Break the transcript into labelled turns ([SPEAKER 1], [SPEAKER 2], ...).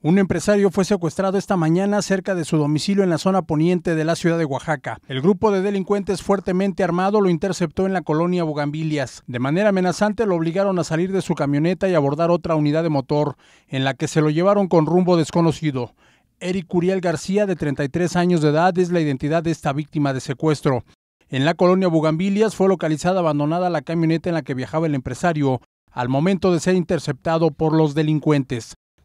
[SPEAKER 1] Un empresario fue secuestrado esta mañana cerca de su domicilio en la zona poniente de la ciudad de Oaxaca. El grupo de delincuentes fuertemente armado lo interceptó en la colonia Bugambilias. De manera amenazante lo obligaron a salir de su camioneta y abordar otra unidad de motor, en la que se lo llevaron con rumbo desconocido. Eric Curiel García, de 33 años de edad, es la identidad de esta víctima de secuestro. En la colonia Bugambilias fue localizada abandonada la camioneta en la que viajaba el empresario al momento de ser interceptado por los delincuentes.